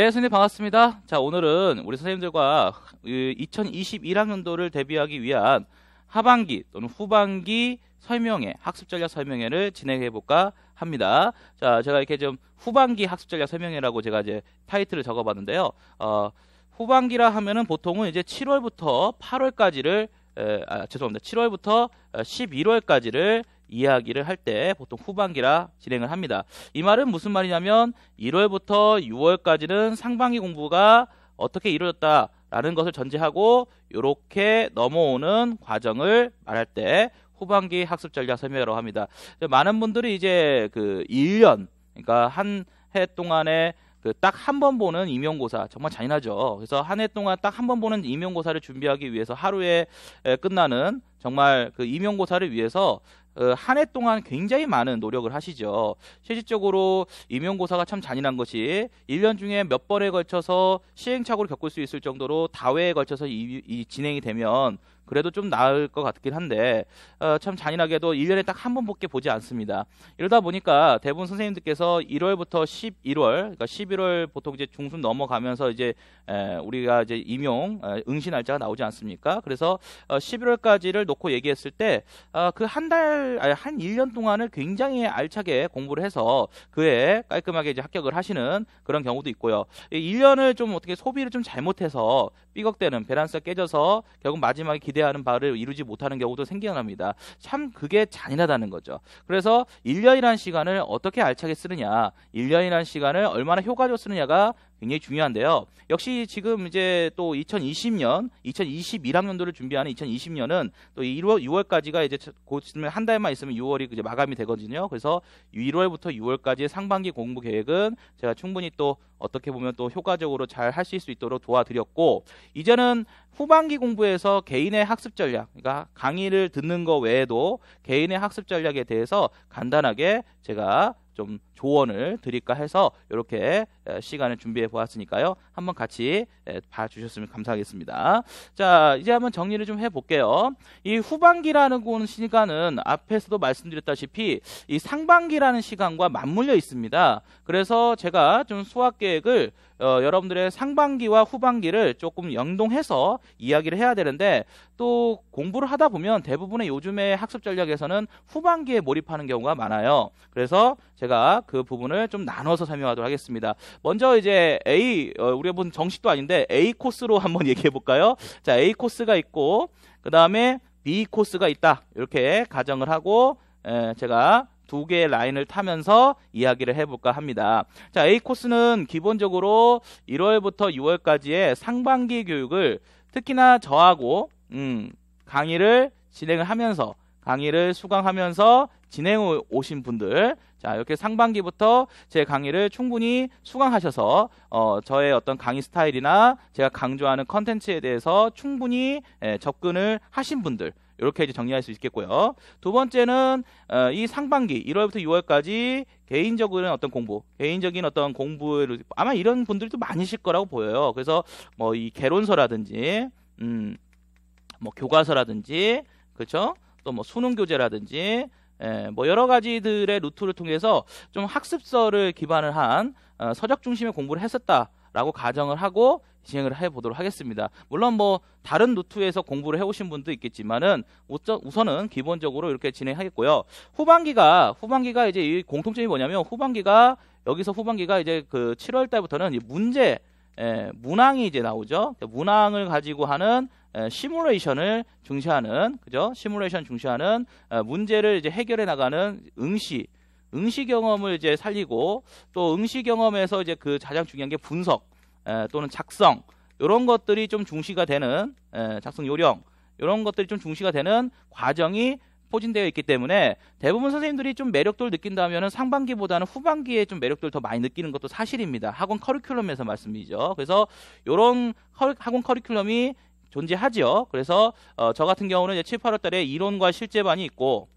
예, 선생님 반갑습니다. 자, 오늘은 우리 선생님들과 2021학년도를 그 대비하기 위한 하반기 또는 후반기 설명회, 학습 전략 설명회를 진행해 볼까 합니다. 자, 제가 이렇게 좀 후반기 학습 전략 설명회라고 제가 이제 타이틀을 적어 봤는데요. 어, 후반기라 하면은 보통은 이제 7월부터 8월까지를 에, 아, 죄송합니다. 7월부터 11월까지를 어, 이야기를 할 때 보통 후반기라 진행을 합니다. 이 말은 무슨 말이냐면 1월부터 6월까지는 상반기 공부가 어떻게 이루어졌다라는 것을 전제하고 이렇게 넘어오는 과정을 말할 때 후반기 학습 전략 설명이라고 합니다. 많은 분들이 이제 그 1년 그러니까 한 해 동안에 그 딱 한 번 보는 임용고사 정말 잔인하죠. 그래서 한 해 동안 딱 한 번 보는 임용고사를 준비하기 위해서 하루에 끝나는 정말 그 임용고사를 위해서 어, 한해 동안 굉장히 많은 노력을 하시죠. 실질적으로 임용고사가 참 잔인한 것이 1년 중에 몇 번에 걸쳐서 시행착오를 겪을 수 있을 정도로 다회에 걸쳐서 이, 이 진행이 되면 그래도 좀 나을 것 같긴 한데 어, 참 잔인하게도 1년에 딱 한 번밖에 보지 않습니다. 이러다 보니까 대부분 선생님들께서 1월부터 11월 그러니까 11월 보통 이제 중순 넘어가면서 이제 에, 우리가 이제 임용 에, 응시 날짜가 나오지 않습니까? 그래서 어, 11월까지를 놓고 얘기했을 때 그 한달한 어, 1년 그 동안을 굉장히 알차게 공부를 해서 그에 깔끔하게 이제 합격을 하시는 그런 경우도 있고요. 1년을 좀 어떻게 소비를 좀 잘못해서 삐걱대는 베란스가 깨져서 결국 마지막에 기대 기대하는 바를 이루지 못하는 경우도 생겨납니다. 참 그게 잔인하다는 거죠. 그래서 1년이라는 시간을 어떻게 알차게 쓰느냐, 1년이라는 시간을 얼마나 효과적으로 쓰느냐가 굉장히 중요한데요. 역시 지금 이제 또 2020년, 2021학년도를 준비하는 2020년은 또 1월, 6월까지가 이제 곧 있으면 한 달만 있으면 6월이 이제 마감이 되거든요. 그래서 1월부터 6월까지 상반기 공부 계획은 제가 충분히 또 어떻게 보면 또 효과적으로 잘 하실 수 있도록 도와드렸고 이제는 후반기 공부에서 개인의 학습 전략, 그러니까 강의를 듣는 거 외에도 개인의 학습 전략에 대해서 간단하게 제가 좀 조언을 드릴까 해서 이렇게 시간을 준비해 보았으니까요. 한번 같이 봐주셨으면 감사하겠습니다. 자, 이제 한번 정리를 좀 해볼게요. 이 후반기라는 시간은 앞에서도 말씀드렸다시피 이 상반기라는 시간과 맞물려 있습니다. 그래서 제가 좀 수학 계획을 어, 여러분들의 상반기와 후반기를 조금 연동해서 이야기를 해야 되는데 또 공부를 하다 보면 대부분의 요즘의 학습 전략에서는 후반기에 몰입하는 경우가 많아요. 그래서 제가 그 부분을 좀 나눠서 설명하도록 하겠습니다. 먼저 이제 A 어, 우리가 본 정식도 아닌데 A 코스로 한번 얘기해 볼까요? 자, A 코스가 있고 그 다음에 B 코스가 있다 이렇게 가정을 하고 에, 제가 두 개의 라인을 타면서 이야기를 해볼까 합니다. 자, A 코스는 기본적으로 1월부터 6월까지의 상반기 교육을 특히나 저하고 음, 강의를 진행을 하면서 강의를 수강하면서 진행 오신 분들 자, 이렇게 상반기부터 제 강의를 충분히 수강하셔서 어, 저의 어떤 강의 스타일이나 제가 강조하는 컨텐츠에 대해서 충분히 예, 접근을 하신 분들 이렇게 이제 정리할 수 있겠고요. 두 번째는 어, 이 상반기 1월부터 6월까지 개인적으로는 어떤 공부, 개인적인 어떤 공부를 아마 이런 분들도 많으실 거라고 보여요. 그래서 뭐 이 개론서라든지 음, 뭐 교과서라든지 그렇죠? 또 뭐 수능 교재라든지 예, 뭐 여러 가지들의 루트를 통해서 좀 학습서를 기반을 한 어, 서적 중심의 공부를 했었다라고 가정을 하고 진행을 해 보도록 하겠습니다. 물론 뭐 다른 루트에서 공부를 해오신 분도 있겠지만은 우선은 기본적으로 이렇게 진행하겠고요. 후반기가 후반기가 이제 공통점이 뭐냐면 후반기가 여기서 후반기가 이제 그 7월 달부터는 문제 문항이 이제 나오죠. 그러니까 문항을 가지고 하는 시뮬레이션을 중시하는 그죠? 시뮬레이션 중시하는 문제를 이제 해결해 나가는 응시 응시 경험을 이제 살리고 또 응시 경험에서 이제 그 가장 중요한 게 분석 또는 작성 이런 것들이 좀 중시가 되는 작성 요령 이런 것들이 좀 중시가 되는 과정이 포진되어 있기 때문에 대부분 선생님들이 좀 매력도를 느낀다면 상반기보다는 후반기에 좀 매력도를 더 많이 느끼는 것도 사실입니다. 학원 커리큘럼에서 말씀이죠. 그래서 이런 학원 커리큘럼이 존재하지요. 그래서 어, 저 같은 경우는 이제 7, 8월 달에 이론과 실제반이 있고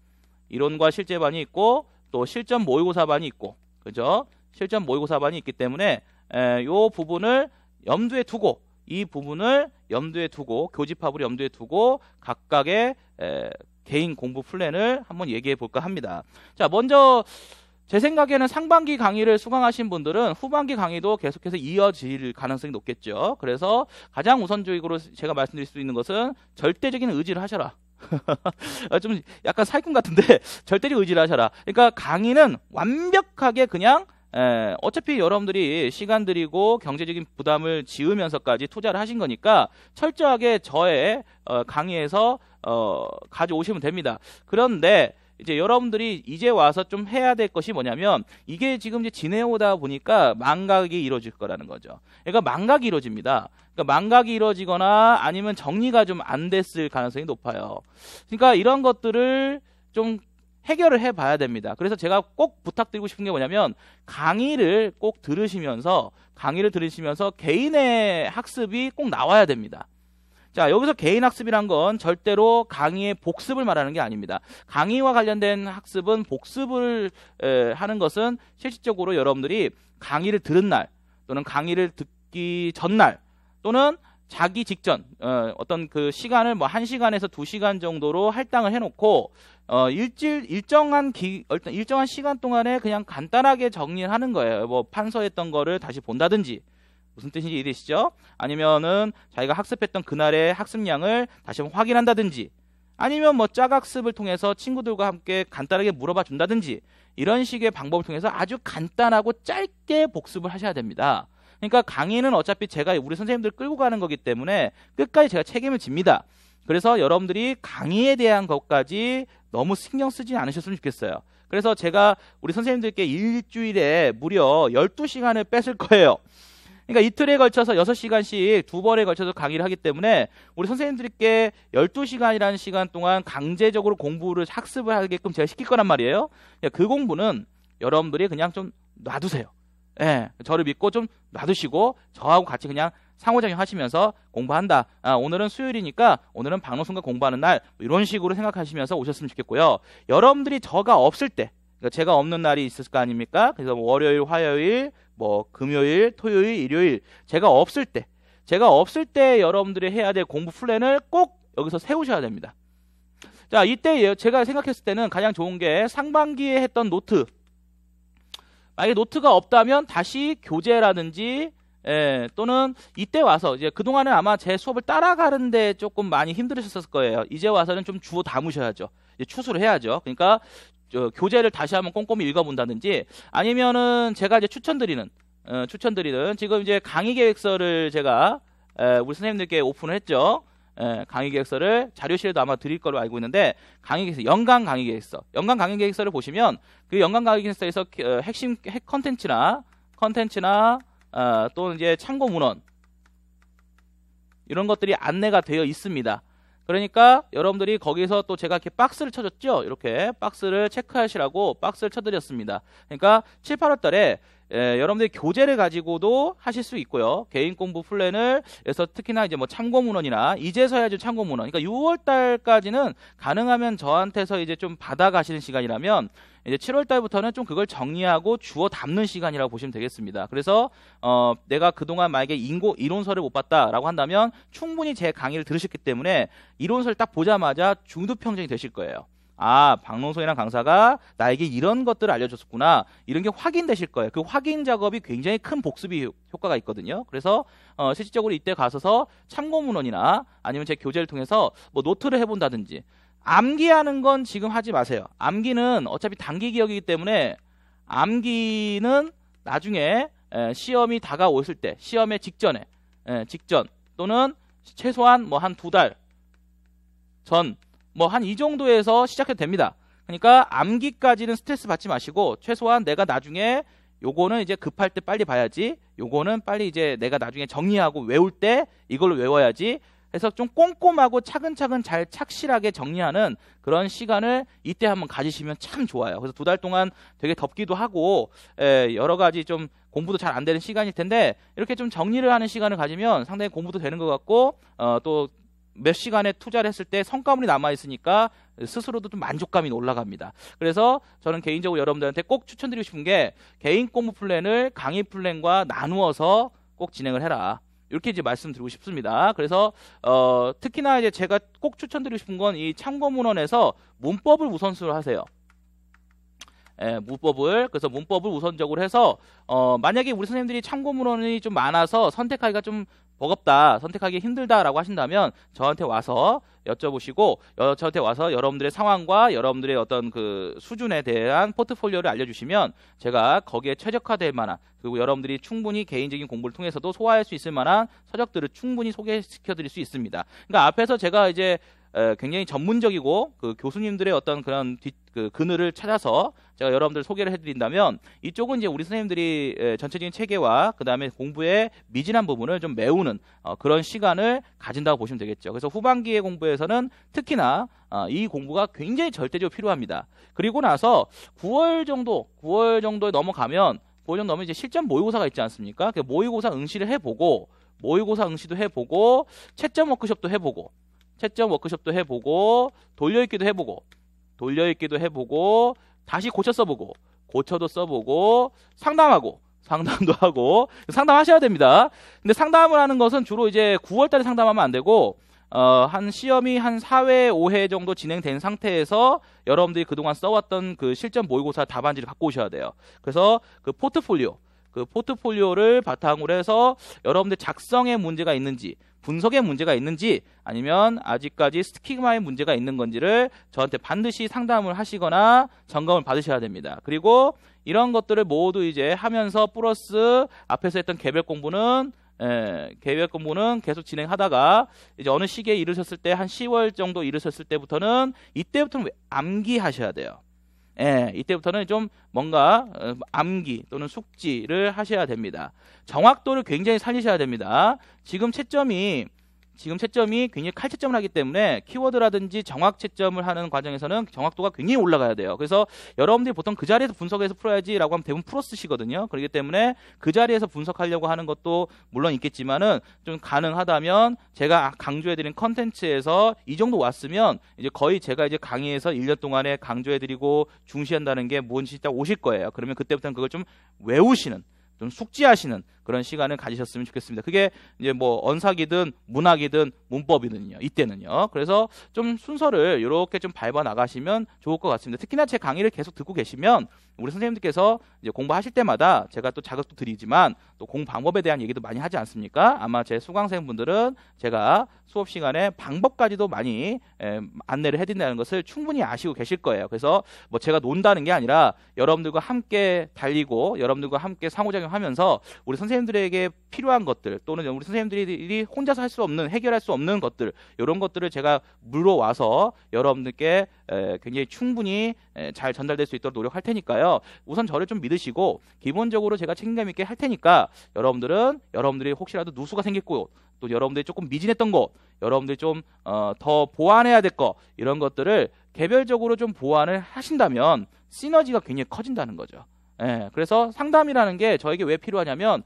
이론과 실제반이 있고 또 실전 모의고사반이 있고 그죠? 실전 모의고사반이 있기 때문에 이 부분을 염두에 두고 이 부분을 염두에 두고 교집합을 염두에 두고 각각의 에, 개인 공부 플랜을 한번 얘기해 볼까 합니다. 자, 먼저 제 생각에는 상반기 강의를 수강하신 분들은 후반기 강의도 계속해서 이어질 가능성이 높겠죠. 그래서 가장 우선적으로 제가 말씀드릴 수 있는 것은 절대적인 의지를 하셔라. 좀 약간 살기꾼 같은데 절대적 의지를 하셔라. 그러니까 강의는 완벽하게 그냥 에, 예, 어차피 여러분들이 시간 들이고 경제적인 부담을 지으면서까지 투자를 하신 거니까 철저하게 저의 어, 강의에서 어, 가져오시면 됩니다. 그런데 이제 여러분들이 이제 와서 좀 해야 될 것이 뭐냐면 이게 지금 이제 지내오다 보니까 망각이 이루어질 거라는 거죠. 그러니까 망각이 이루어집니다. 그러니까 망각이 이루어지거나 아니면 정리가 좀 안 됐을 가능성이 높아요. 그러니까 이런 것들을 좀 해결을 해 봐야 됩니다. 그래서 제가 꼭 부탁드리고 싶은 게 뭐냐면 강의를 꼭 들으시면서 강의를 들으시면서 개인의 학습이 꼭 나와야 됩니다. 자, 여기서 개인 학습이란 건 절대로 강의의 복습을 말하는 게 아닙니다. 강의와 관련된 학습은 복습을 에, 하는 것은 실질적으로 여러분들이 강의를 들은 날 또는 강의를 듣기 전날 또는 자기 직전 어, 어떤 그 시간을 뭐 한 시간에서 두 시간 정도로 할당을 해놓고 어, 일질 일정한 기일 일정한 시간 동안에 그냥 간단하게 정리를 하는 거예요. 뭐 판서했던 거를 다시 본다든지 무슨 뜻인지 이해되시죠? 아니면은 자기가 학습했던 그날의 학습량을 다시 한번 확인한다든지 아니면 뭐 짝학습을 통해서 친구들과 함께 간단하게 물어봐 준다든지 이런 식의 방법을 통해서 아주 간단하고 짧게 복습을 하셔야 됩니다. 그러니까 강의는 어차피 제가 우리 선생님들 끌고 가는 거기 때문에 끝까지 제가 책임을 집니다. 그래서 여러분들이 강의에 대한 것까지 너무 신경 쓰지 않으셨으면 좋겠어요. 그래서 제가 우리 선생님들께 일주일에 무려 12시간을 뺏을 거예요. 그러니까 이틀에 걸쳐서 6시간씩 두 번에 걸쳐서 강의를 하기 때문에 우리 선생님들께 12시간이라는 시간 동안 강제적으로 공부를 학습을 하게끔 제가 시킬 거란 말이에요. 그러니까 그 공부는 여러분들이 그냥 좀 놔두세요. 예, 저를 믿고 좀 놔두시고 저하고 같이 그냥 상호작용 하시면서 공부한다. 아, 오늘은 수요일이니까 오늘은 방송순간 공부하는 날 뭐 이런 식으로 생각하시면서 오셨으면 좋겠고요. 여러분들이 저가 없을 때 그러니까 제가 없는 날이 있을 거 아닙니까? 그래서 뭐 월요일, 화요일, 뭐 금요일, 토요일, 일요일 제가 없을 때 제가 없을 때 여러분들이 해야 될 공부 플랜을 꼭 여기서 세우셔야 됩니다. 자, 이때 예, 제가 생각했을 때는 가장 좋은 게 상반기에 했던 노트 만약에 노트가 없다면 다시 교재라든지 예, 또는 이때 와서 이제 그동안은 아마 제 수업을 따라가는데 조금 많이 힘들으셨을 거예요. 이제 와서는 좀 주워 담으셔야죠. 이제 추수를 해야죠. 그러니까 어, 교재를 다시 한번 꼼꼼히 읽어본다든지 아니면은 제가 이제 추천드리는 어, 추천드리는 지금 이제 강의 계획서를 제가 에, 우리 선생님들께 오픈을 했죠. 예, 강의 계획서를 자료실에도 아마 드릴 걸로 알고 있는데 강의 계획서 연간 강의 계획서 연간 강의 계획서를 보시면 그 연간 강의 계획서에서 그, 어, 핵심 컨텐츠나 컨텐츠나 어, 또는 이제 참고 문헌 이런 것들이 안내가 되어 있습니다. 그러니까 여러분들이 거기서 또 제가 이렇게 박스를 쳐줬죠. 이렇게 박스를 체크하시라고 박스를 쳐드렸습니다. 그러니까 7, 8월 달에 예, 여러분들이 교재를 가지고도 하실 수 있고요. 개인 공부 플랜을 해서 특히나 이제 뭐 참고 문헌이나 이제서야 이제 참고 문헌. 그러니까 6월 달까지는 가능하면 저한테서 이제 좀 받아 가시는 시간이라면 이제 7월 달부터는 좀 그걸 정리하고 주워 담는 시간이라고 보시면 되겠습니다. 그래서 어, 내가 그동안 만약에 인고 이론서를 못 봤다라고 한다면 충분히 제 강의를 들으셨기 때문에 이론서를 딱 보자마자 중도 평정이 되실 거예요. 아, 박농성이란 강사가 나에게 이런 것들을 알려줬었구나. 이런 게 확인되실 거예요. 그 확인 작업이 굉장히 큰 복습이 효과가 있거든요. 그래서 어, 실질적으로 이때 가서서 참고 문헌이나 아니면 제 교재를 통해서 뭐 노트를 해본다든지 암기하는 건 지금 하지 마세요. 암기는 어차피 단기 기억이기 때문에 암기는 나중에 에, 시험이 다가오실 때 시험의 직전에 에, 직전 또는 최소한 뭐한두달전 뭐한이 정도에서 시작해도 됩니다. 그러니까 암기까지는 스트레스 받지 마시고 최소한 내가 나중에 요거는 이제 급할 때 빨리 봐야지. 요거는 빨리 이제 내가 나중에 정리하고 외울 때 이걸로 외워야지. 해서 좀 꼼꼼하고 차근차근 잘 착실하게 정리하는 그런 시간을 이때 한번 가지시면 참 좋아요. 그래서 두 달 동안 되게 덥기도 하고 에, 예, 여러 가지 좀 공부도 잘 안 되는 시간일 텐데 이렇게 좀 정리를 하는 시간을 가지면 상당히 공부도 되는 것 같고 어, 또몇 시간에 투자를 했을 때 성과물이 남아있으니까 스스로도 좀 만족감이 올라갑니다. 그래서 저는 개인적으로 여러분들한테 꼭 추천드리고 싶은 게 개인 공부 플랜을 강의 플랜과 나누어서 꼭 진행을 해라. 이렇게 이제 말씀드리고 싶습니다. 그래서 어, 특히나 이제 제가 꼭 추천드리고 싶은 건 이 참고문헌에서 문법을 우선순위로 하세요. 예, 문법을 그래서 문법을 우선적으로 해서 어, 만약에 우리 선생님들이 참고문헌이 좀 많아서 선택하기가 좀 버겁다, 선택하기 힘들다라고 하신다면 저한테 와서 여쭤보시고 여, 저한테 와서 여러분들의 상황과 여러분들의 어떤 그 수준에 대한 포트폴리오를 알려주시면 제가 거기에 최적화될 만한 그리고 여러분들이 충분히 개인적인 공부를 통해서도 소화할 수 있을 만한 서적들을 충분히 소개시켜드릴 수 있습니다. 그러니까 앞에서 제가 이제 굉장히 전문적이고 그 교수님들의 어떤 그런 뒷, 그 그늘을 찾아서 제가 여러분들 소개를 해드린다면 이쪽은 이제 우리 선생님들이 전체적인 체계와 그 다음에 공부에 미진한 부분을 좀 메우는 어, 그런 시간을 가진다고 보시면 되겠죠. 그래서 후반기의 공부에서는 특히나 어, 이 공부가 굉장히 절대적으로 필요합니다. 그리고 나서 9월 정도, 9월 정도에 넘어가면 9월 정도 넘으면 이제 실전 모의고사가 있지 않습니까? 그 모의고사 응시를 해보고 모의고사 응시도 해보고 채점 워크숍도 해보고 채점 워크숍도 해보고 돌려읽기도 해보고 돌려읽기도 해보고 다시 고쳐 써보고 고쳐도 써보고 상담하고 상담도 하고 상담하셔야 됩니다. 근데 상담을 하는 것은 주로 이제 9월달에 상담하면 안 되고 어, 한 시험이 한 4회, 5회 정도 진행된 상태에서 여러분들이 그동안 써왔던 그 실전 모의고사 답안지를 갖고 오셔야 돼요. 그래서 그 포트폴리오, 그 포트폴리오를 바탕으로 해서 여러분들 작성에 문제가 있는지 분석에 문제가 있는지 아니면 아직까지 스키마에 문제가 있는 건지를 저한테 반드시 상담을 하시거나 점검을 받으셔야 됩니다. 그리고 이런 것들을 모두 이제 하면서 플러스 앞에서 했던 개별 공부는 예, 계획 공부는 계속 진행하다가 이제 어느 시기에 이르셨을 때 한 10월 정도 이르셨을 때부터는 이때부터는 암기하셔야 돼요. 예, 이때부터는 좀 뭔가 어, 암기 또는 숙지를 하셔야 됩니다. 정확도를 굉장히 살리셔야 됩니다. 지금 채점이 지금 채점이 굉장히 칼채점을 하기 때문에 키워드라든지 정확 채점을 하는 과정에서는 정확도가 굉장히 올라가야 돼요. 그래서 여러분들이 보통 그 자리에서 분석해서 풀어야지라고 하면 대부분 풀어 쓰시거든요. 그렇기 때문에 그 자리에서 분석하려고 하는 것도 물론 있겠지만은 좀 가능하다면 제가 강조해드린 컨텐츠에서 이 정도 왔으면 이제 거의 제가 이제 강의에서 1년 동안에 강조해드리고 중시한다는 게 뭔지 딱 오실 거예요. 그러면 그때부터는 그걸 좀 외우시는 좀 숙지하시는 그런 시간을 가지셨으면 좋겠습니다. 그게 이제 뭐 언사기든 문학이든 문법이든요. 이때는요. 그래서 좀 순서를 이렇게 좀 밟아 나가시면 좋을 것 같습니다. 특히나 제 강의를 계속 듣고 계시면 우리 선생님들께서 이제 공부하실 때마다 제가 또 자극도 드리지만 또공 방법에 대한 얘기도 많이 하지 않습니까? 아마 제 수강생분들은 제가 수업 시간에 방법까지도 많이 에, 안내를 해드린다는 것을 충분히 아시고 계실 거예요. 그래서 뭐 제가 논다는 게 아니라 여러분들과 함께 달리고 여러분들과 함께 상호작용하면서 우리 선생 님 선생님들에게 필요한 것들 또는 우리 선생님들이 혼자서 할 수 없는 해결할 수 없는 것들 이런 것들을 제가 물어와서 여러분들께 굉장히 충분히 잘 전달될 수 있도록 노력할 테니까요. 우선 저를 좀 믿으시고 기본적으로 제가 책임감 있게 할 테니까 여러분들은 여러분들이 혹시라도 누수가 생겼고 또 여러분들이 조금 미진했던 것, 여러분들이 좀더 어, 보완해야 될 것, 이런 것들을 개별적으로 좀 보완을 하신다면 시너지가 굉장히 커진다는 거죠. 예, 그래서 상담이라는 게 저에게 왜 필요하냐면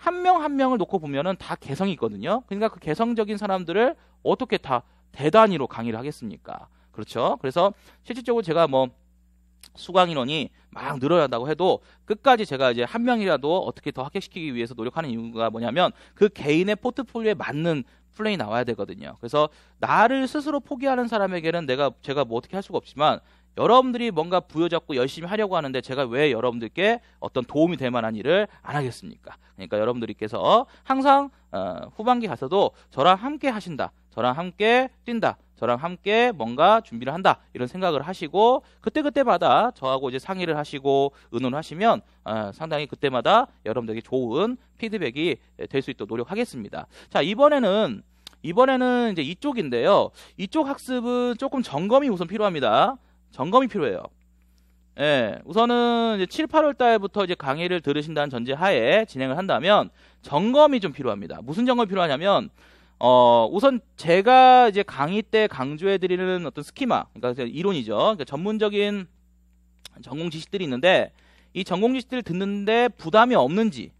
한 명한 한 명을 놓고 보면은 다 개성이 있거든요. 그러니까 그 개성적인 사람들을 어떻게 다 대단위로 강의를 하겠습니까? 그렇죠. 그래서 실질적으로 제가 뭐 수강 인원이 막 늘어야 한다고 해도 끝까지 제가 이제 한 명이라도 어떻게 더 합격시키기 위해서 노력하는 이유가 뭐냐면 그 개인의 포트폴리오에 맞는 플레이 나와야 되거든요. 그래서 나를 스스로 포기하는 사람에게는 내가 제가 뭐 어떻게 할 수가 없지만 여러분들이 뭔가 부여잡고 열심히 하려고 하는데 제가 왜 여러분들께 어떤 도움이 될 만한 일을 안 하겠습니까? 그러니까 여러분들께서 항상 어, 후반기 가서도 저랑 함께 하신다. 저랑 함께 뛴다. 저랑 함께 뭔가 준비를 한다. 이런 생각을 하시고 그때그때마다 저하고 이제 상의를 하시고 의논을 하시면 어, 상당히 그때마다 여러분들에게 좋은 피드백이 될 수 있도록 노력하겠습니다. 자, 이번에는 이번에는 이제 이쪽인데요. 이쪽 학습은 조금 점검이 우선 필요합니다. 점검이 필요해요. 예, 우선은 이제 7, 8월 달부터 이제 강의를 들으신다는 전제 하에 진행을 한다면 점검이 좀 필요합니다. 무슨 점검이 필요하냐면 어, 우선 제가 이제 강의 때 강조해 드리는 어떤 스키마, 그러니까 이론이죠. 그러니까 전문적인 전공 지식들이 있는데 이 전공 지식들을 듣는데 부담이 없는지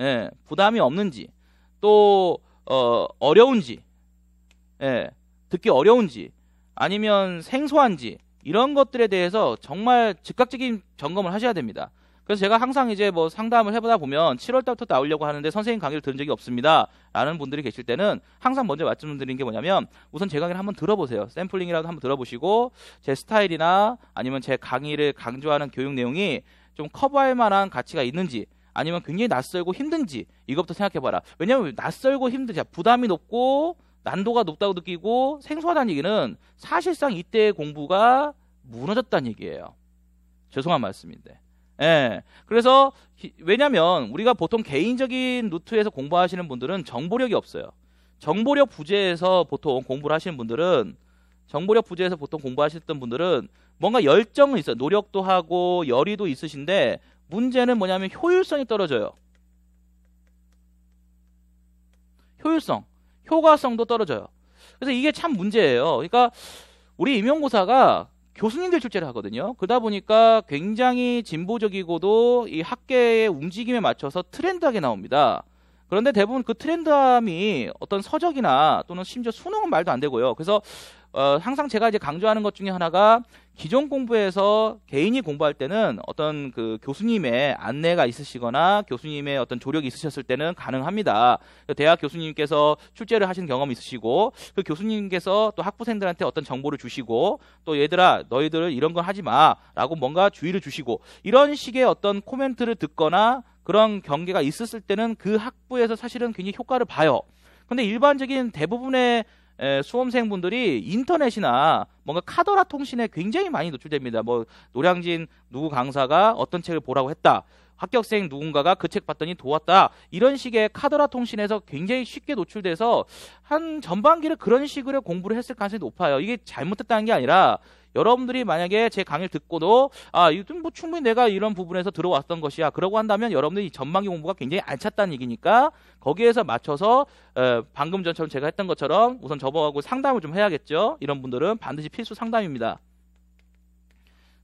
예, 부담이 없는지 또 어, 어려운지 예, 듣기 어려운지 아니면 생소한지 이런 것들에 대해서 정말 즉각적인 점검을 하셔야 됩니다. 그래서 제가 항상 이제 뭐 상담을 해보다 보면 7월 달부터 나오려고 하는데 선생님 강의를 들은 적이 없습니다. 라는 분들이 계실 때는 항상 먼저 말씀드리는 게 뭐냐면 우선 제 강의를 한번 들어보세요. 샘플링이라도 한번 들어보시고 제 스타일이나 아니면 제 강의를 강조하는 교육 내용이 좀 커버할 만한 가치가 있는지 아니면 굉장히 낯설고 힘든지 이것부터 생각해봐라. 왜냐하면 낯설고 힘든지 부담이 높고 난도가 높다고 느끼고 생소하다는 얘기는 사실상 이때 공부가 무너졌다는 얘기예요. 죄송한 말씀인데. 예. 그래서 왜냐면 우리가 보통 개인적인 루트에서 공부하시는 분들은 정보력이 없어요. 정보력 부재에서 보통 공부를 하시는 분들은 정보력 부재에서 보통 공부하셨던 분들은 뭔가 열정은 있어요. 노력도 하고 열의도 있으신데 문제는 뭐냐면 효율성이 떨어져요. 효율성. 효과성도 떨어져요. 그래서 이게 참 문제예요. 그러니까 우리 임용고사가 교수님들 출제를 하거든요. 그러다 보니까 굉장히 진보적이고도 이 학계의 움직임에 맞춰서 트렌드하게 나옵니다. 그런데 대부분 그 트렌드함이 어떤 서적이나 또는 심지어 수능은 말도 안 되고요. 그래서 어, 항상 제가 이제 강조하는 것 중에 하나가 기존 공부에서 개인이 공부할 때는 어떤 그 교수님의 안내가 있으시거나 교수님의 어떤 조력이 있으셨을 때는 가능합니다. 대학 교수님께서 출제를 하신 경험 있으시고 그 교수님께서 또 학부생들한테 어떤 정보를 주시고 또 얘들아 너희들 이런 건 하지 마라고 뭔가 주의를 주시고 이런 식의 어떤 코멘트를 듣거나 그런 경계가 있었을 때는 그 학부에서 사실은 굉장히 효과를 봐요. 근데 일반적인 대부분의 에, 수험생분들이 인터넷이나 뭔가 카더라 통신에 굉장히 많이 노출됩니다. 뭐 노량진 누구 강사가 어떤 책을 보라고 했다. 합격생 누군가가 그 책 봤더니 도왔다. 이런 식의 카더라 통신에서 굉장히 쉽게 노출돼서 한 전반기를 그런 식으로 공부를 했을 가능성이 높아요. 이게 잘못됐다는 게 아니라 여러분들이 만약에 제 강의를 듣고도 아, 이건 뭐 충분히 내가 이런 부분에서 들어왔던 것이야. 그러고 한다면 여러분들이 전망기 공부가 굉장히 안 찼다는 얘기니까 거기에서 맞춰서 에, 방금 전처럼 제가 했던 것처럼 우선 접어가고 상담을 좀 해야겠죠. 이런 분들은 반드시 필수 상담입니다.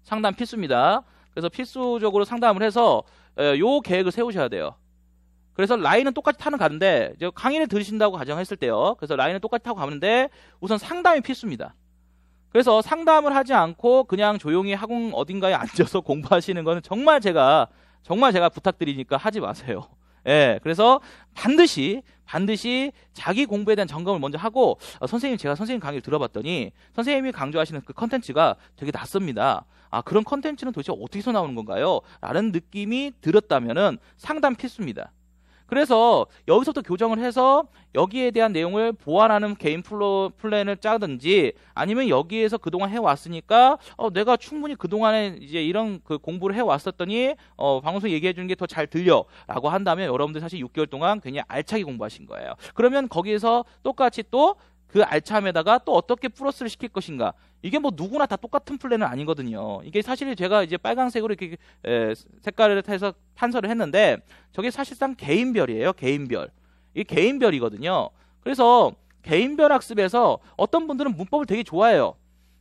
상담 필수입니다. 그래서 필수적으로 상담을 해서 에, 요 계획을 세우셔야 돼요. 그래서 라인은 똑같이 타는 가는데 이제 강의를 들으신다고 가정했을 때요. 그래서 라인은 똑같이 타고 가는데 우선 상담이 필수입니다. 그래서 상담을 하지 않고 그냥 조용히 학원 어딘가에 앉아서 공부하시는 거는 정말 제가 정말 제가 부탁드리니까 하지 마세요. 예, 그래서 반드시 반드시 자기 공부에 대한 점검을 먼저 하고 아, 선생님 제가 선생님 강의를 들어봤더니 선생님이 강조하시는 그 컨텐츠가 되게 낯섭니다. 아 그런 컨텐츠는 도대체 어떻게서 나오는 건가요? 라는 느낌이 들었다면은 상담 필수입니다. 그래서 여기서부터 교정을 해서 여기에 대한 내용을 보완하는 개인 플로, 플랜을 짜든지 아니면 여기에서 그동안 해왔으니까 어, 내가 충분히 그동안에 이제 이런 그 공부를 해왔었더니 어, 방송 얘기해 주는 게 더 잘 들려라고 한다면 여러분들 사실 6개월 동안 굉장히 알차게 공부하신 거예요. 그러면 거기에서 똑같이 또그 알참에다가 또 어떻게 플러스를 시킬 것인가. 이게 뭐 누구나 다 똑같은 플랜은 아니거든요. 이게 사실 제가 이제 빨간색으로 이렇게 에, 색깔을 해서 판서를 했는데 저게 사실상 개인별이에요. 개인별. 이게 개인별이거든요. 그래서 개인별 학습에서 어떤 분들은 문법을 되게 좋아해요.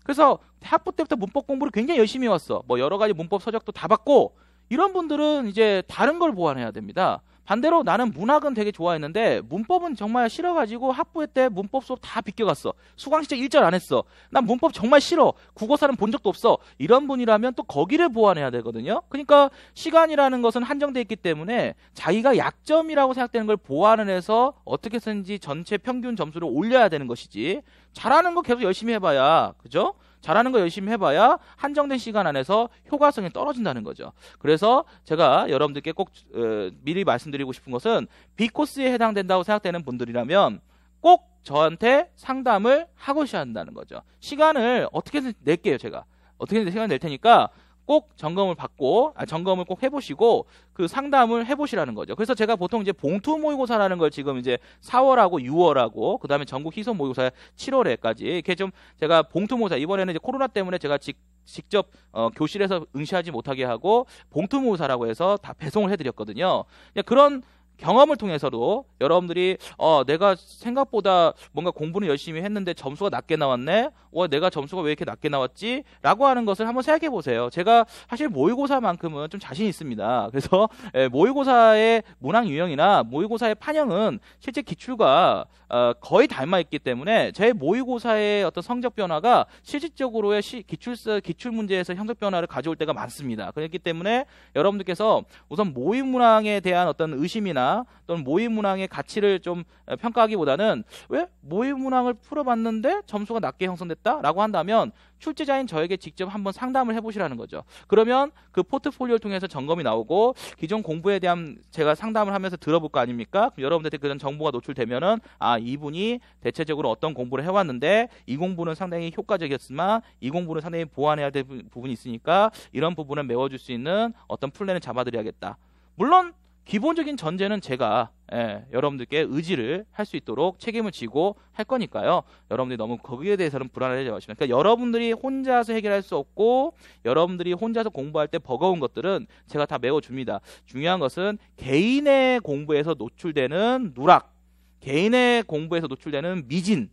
그래서 학부 때부터 문법 공부를 굉장히 열심히 해 왔어. 뭐 여러 가지 문법 서적도 다봤고 이런 분들은 이제 다른 걸 보완해야 됩니다. 반대로 나는 문학은 되게 좋아했는데 문법은 정말 싫어가지고 학부회 때 문법 수업 다 비껴갔어. 수강시적 일절안 했어. 난 문법 정말 싫어. 국어사는 본 적도 없어. 이런 분이라면 또 거기를 보완해야 되거든요. 그러니까 시간이라는 것은 한정돼 있기 때문에 자기가 약점이라고 생각되는 걸 보완을 해서 어떻게 쓰는지 전체 평균 점수를 올려야 되는 것이지. 잘하는 거 계속 열심히 해봐야 그죠? 잘하는 거 열심히 해봐야 한정된 시간 안에서 효과성이 떨어진다는 거죠. 그래서 제가 여러분들께 꼭 어, 미리 말씀드리고 싶은 것은 B코스에 해당된다고 생각되는 분들이라면 꼭 저한테 상담을 하고 오셔야 한다는 거죠. 시간을 어떻게든 낼게요, 제가. 어떻게든 시간 을낼 테니까 꼭 점검을 받고 아, 점검을 꼭 해보시고 그 상담을 해보시라는 거죠. 그래서 제가 보통 이제 봉투 모의고사라는 걸 지금 이제 4월하고 6월하고 그다음에 전국 희소 모의고사 7월에까지 이렇게 좀 제가 봉투 모의고사 이번에는 이제 코로나 때문에 제가 직 직접 어, 교실에서 응시하지 못하게 하고 봉투 모의사라고 해서 다 배송을 해드렸거든요. 그런 경험을 통해서도 여러분들이 어 내가 생각보다 뭔가 공부는 열심히 했는데 점수가 낮게 나왔네. 와 내가 점수가 왜 이렇게 낮게 나왔지?라고 하는 것을 한번 생각해 보세요. 제가 사실 모의고사만큼은 좀 자신 있습니다. 그래서 예, 모의고사의 문항 유형이나 모의고사의 판형은 실제 기출과 어, 거의 닮아 있기 때문에 제 모의고사의 어떤 성적 변화가 실질적으로의 시, 기출 기출 문제에서 형적 변화를 가져올 때가 많습니다. 그렇기 때문에 여러분들께서 우선 모의 문항에 대한 어떤 의심이나 또는 모의 문항의 가치를 좀 평가하기보다는 왜 모의 문항을 풀어봤는데 점수가 낮게 형성됐다라고 한다면 출제자인 저에게 직접 한번 상담을 해보시라는 거죠. 그러면 그 포트폴리오를 통해서 점검이 나오고 기존 공부에 대한 제가 상담을 하면서 들어볼 거 아닙니까? 여러분들한테 그런 정보가 노출되면은 아 이분이 대체적으로 어떤 공부를 해왔는데 이 공부는 상당히 효과적이었지만 이 공부는 상당히 보완해야 될 부분이 있으니까 이런 부분을 메워줄 수 있는 어떤 플랜을 잡아드려야겠다. 물론 기본적인 전제는 제가 예, 여러분들께 의지를 할 수 있도록 책임을 지고 할 거니까요. 여러분들이 너무 거기에 대해서는 불안해하지 마시면 그러니까 여러분들이 혼자서 해결할 수 없고 여러분들이 혼자서 공부할 때 버거운 것들은 제가 다 메워줍니다. 중요한 것은 개인의 공부에서 노출되는 누락, 개인의 공부에서 노출되는 미진,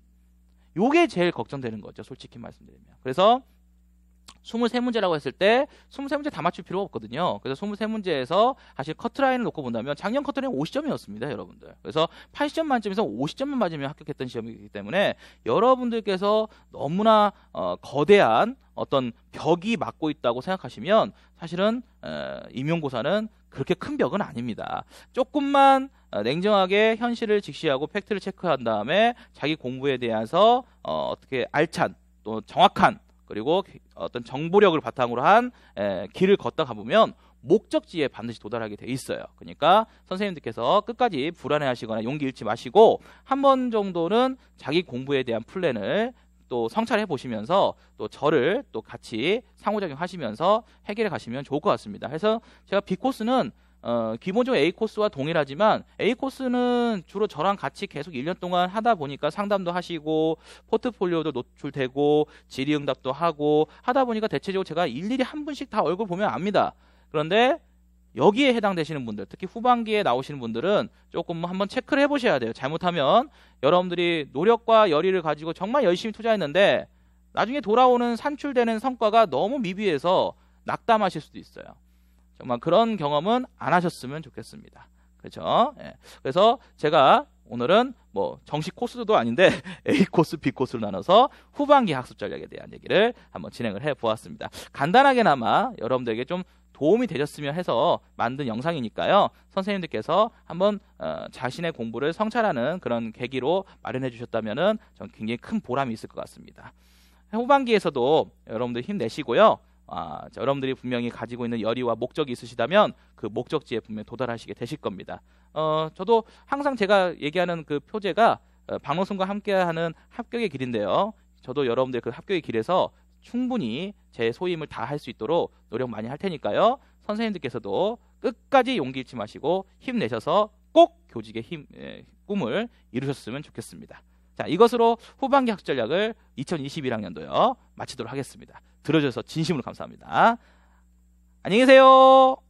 요게 제일 걱정되는 거죠. 솔직히 말씀드리면. 그래서 23문제라고 했을 때 23문제 다 맞출 필요가 없거든요. 그래서 23문제에서 사실 커트라인을 놓고 본다면 작년 커트라인 50점이었습니다, 여러분들. 그래서 80점 만점에서 50점만 맞으면 합격했던 시험이기 때문에 여러분들께서 너무나 어, 거대한 어떤 벽이 막고 있다고 생각하시면 사실은 어, 임용고사는 그렇게 큰 벽은 아닙니다. 조금만 어, 냉정하게 현실을 직시하고 팩트를 체크한 다음에 자기 공부에 대해서 어, 어떻게 알찬 또 정확한 그리고 어떤 정보력을 바탕으로 한 에, 길을 걷다 가보면 목적지에 반드시 도달하게 돼 있어요. 그러니까 선생님들께서 끝까지 불안해하시거나 용기 잃지 마시고 한 번 정도는 자기 공부에 대한 플랜을 또 성찰해 보시면서 또 저를 또 같이 상호작용 하시면서 해결해 가시면 좋을 것 같습니다. 그래서 제가 비코스는 어, 기본적으로 A 코스와 동일하지만 A 코스는 주로 저랑 같이 계속 1년 동안 하다 보니까 상담도 하시고 포트폴리오도 노출되고 질의응답도 하고 하다 보니까 대체적으로 제가 일일이 한 분씩 다 얼굴 보면 압니다. 그런데 여기에 해당되시는 분들, 특히 후반기에 나오시는 분들은 조금 뭐 한번 체크를 해보셔야 돼요. 잘못하면 여러분들이 노력과 열의를 가지고 정말 열심히 투자했는데 나중에 돌아오는 산출되는 성과가 너무 미비해서 낙담하실 수도 있어요. 정말 그런 경험은 안 하셨으면 좋겠습니다. 그렇죠? 예. 그래서 제가 오늘은 뭐 정식 코스도 아닌데 A 코스, B 코스로 나눠서 후반기 학습 전략에 대한 얘기를 한번 진행을 해 보았습니다. 간단하게나마 여러분들에게 좀 도움이 되셨으면 해서 만든 영상이니까요. 선생님들께서 한번 어, 자신의 공부를 성찰하는 그런 계기로 마련해 주셨다면 굉장히 큰 보람이 있을 것 같습니다. 후반기에서도 여러분들 힘내시고요. 아, 자, 여러분들이 분명히 가지고 있는 열의와 목적이 있으시다면 그 목적지에 분명히 도달하시게 되실 겁니다. 어, 저도 항상 제가 얘기하는 그 표제가 방호순과 어, 함께하는 합격의 길인데요. 저도 여러분들 그 합격의 길에서 충분히 제 소임을 다 할 수 있도록 노력 많이 할 테니까요. 선생님들께서도 끝까지 용기 잃지 마시고 힘내셔서 꼭 교직의 힘, 에, 꿈을 이루셨으면 좋겠습니다. 자, 이것으로 후반기 학습 전략을 2021학년도요. 마치도록 하겠습니다. 들어줘서 진심으로 감사합니다. 안녕히 계세요.